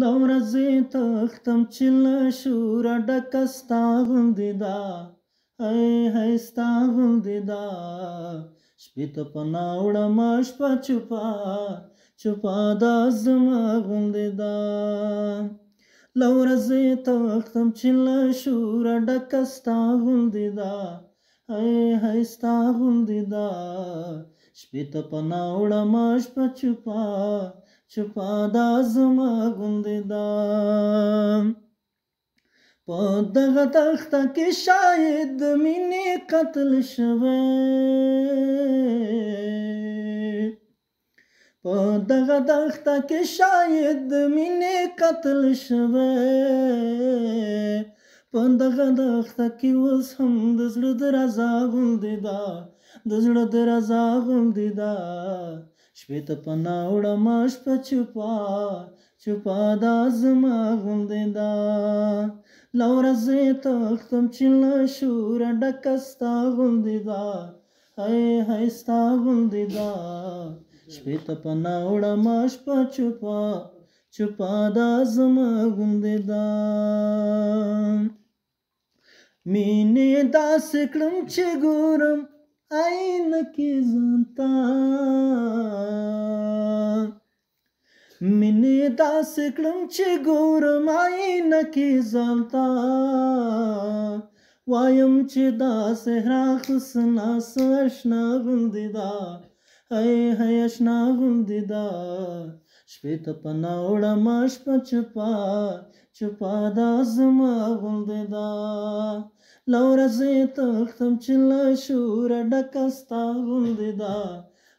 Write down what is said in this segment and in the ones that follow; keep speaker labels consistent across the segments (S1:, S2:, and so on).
S1: لومره زه تختم چې له شوره ډکه ستا غوندې ده هی هی ستا غوندې ده شپې ته پناه وړمه شپه چوپه چوپه دا زما غوندې ده لومره زه تختم چې له شوره ډکه ستا غوندې ده هی هی ستا غوندې ده شپې ته پناه وړمه شپه چوپه چې پادا زما ګوندې دا په دغه تخته کې شاید مینې قتل شوی په دغه تخته کې شاید مینې قتل شوی په دغه تخته کې اوس هم د زړه درزا غوندې ده د زړه درزا غوندې ده شپې ته پنا وړم شپه چپا چپا دا زما غوندې دا لور زه تختم چې له شور ډکستا غوندې دا هاي هاي ستا غوندې دا
S2: شپې ته پنا
S1: وړم شپه چپا چپا دا زما غوندې دا مینه داس کړم چې ګورم آینه کې ځانتا داس کړم چې ګورم آینه کې ځلتا وایم چې دا صحرا حسنا سشنا غوندې دا هی هی اشنا غوندې دا شپې ته پنا وړم شپه چپا چپا دا زما غوندې دا لورځې تختم چې له شوره ډکستا غوندې دا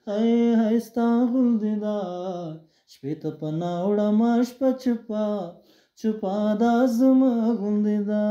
S1: هی هی ستا غوندې دا
S2: شپې ته پناه
S1: وړم شپه چپا چپا دا زما غوندې دا